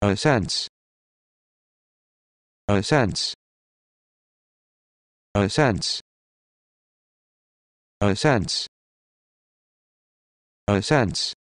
a sense a sense a sense a sense a sense